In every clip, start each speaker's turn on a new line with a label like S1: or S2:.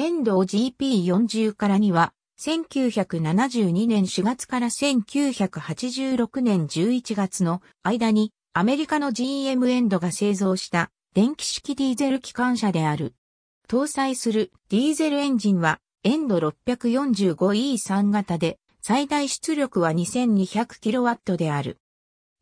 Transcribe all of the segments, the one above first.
S1: 遠藤 GP40 からには、1972年4月から1986年11月の間にアメリカの GM エンドが製造した電気式ディーゼル機関車である。搭載するディーゼルエンジンはエンド 645E3 型で最大出力は 2200kW である。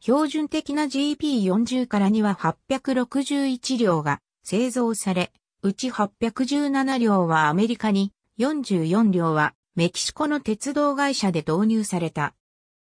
S1: 標準的な GP40 からには861両が製造され、うち817両はアメリカに、44両はメキシコの鉄道会社で導入された。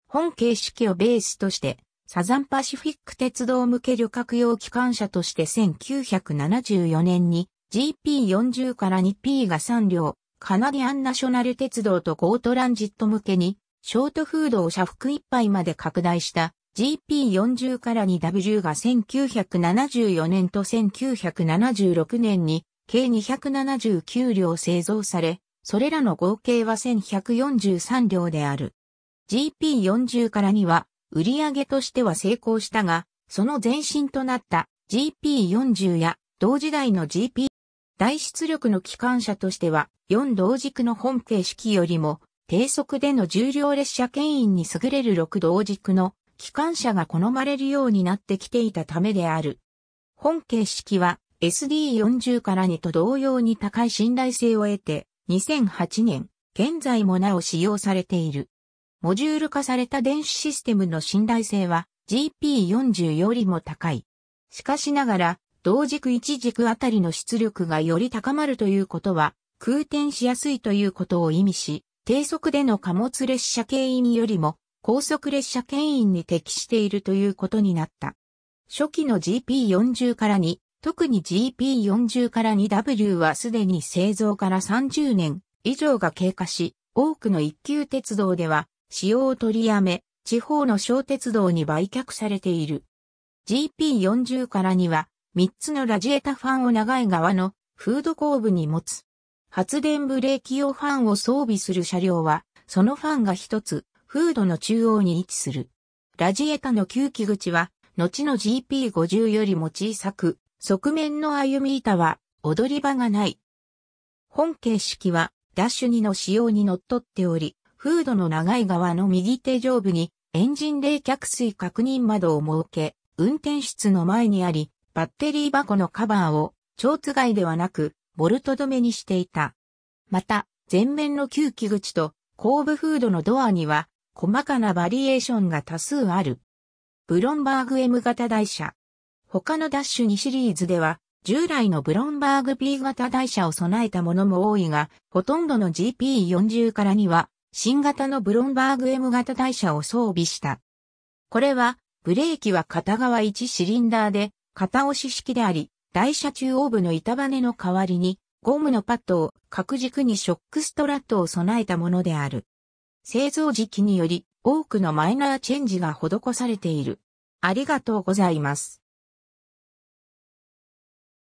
S1: 本形式をベースとして、サザンパシフィック鉄道向け旅客用機関車として1974年に GP40 から 2P が3両、カナディアンナショナル鉄道とゴートランジット向けに、ショートフードを車腹一杯まで拡大した GP40 から 2W が1974年と1976年に計279両製造され、それらの合計は1143両である。GP40 からには、売り上げとしては成功したが、その前身となった GP40 や同時代の GP 大出力の機関車としては、4同軸の本形式よりも、低速での重量列車牽引に優れる6同軸の機関車が好まれるようになってきていたためである。本形式は SD40 から2と同様に高い信頼性を得て、2008年、現在もなお使用されている。モジュール化された電子システムの信頼性は GP40 よりも高い。しかしながら、同軸一軸あたりの出力がより高まるということは、空転しやすいということを意味し、低速での貨物列車牽引よりも高速列車牽引に適しているということになった。初期の GP40 からに特に GP40 から 2W はすでに製造から30年以上が経過し、多くの一級鉄道では使用を取りやめ、地方の小鉄道に売却されている。GP40 からには3つのラジエタファンを長い側のフード後部に持つ。発電ブレーキ用ファンを装備する車両は、そのファンが一つ、フードの中央に位置する。ラジエタの吸気口は、後の GP50 よりも小さく、側面の歩み板は踊り場がない。本形式はダッシュ2の仕様にのっとっており、フードの長い側の右手上部にエンジン冷却水確認窓を設け、運転室の前にあり、バッテリー箱のカバーを、蝶つ外ではなく、ボルト止めにしていた。また、前面の吸気口と後部フードのドアには、細かなバリエーションが多数ある。ブロンバーグ M 型台車、他のダッシュ2シリーズでは、従来のブロンバーグ B 型台車を備えたものも多いが、ほとんどの GP40 からには、新型のブロンバーグ M 型台車を装備した。これは、ブレーキは片側1シリンダーで、片押し式であり、台車中央部の板バネの代わりに、ゴムのパッドを各軸にショックストラットを備えたものである。製造時期により、多くのマイナーチェンジが施されている。ありがとうございます。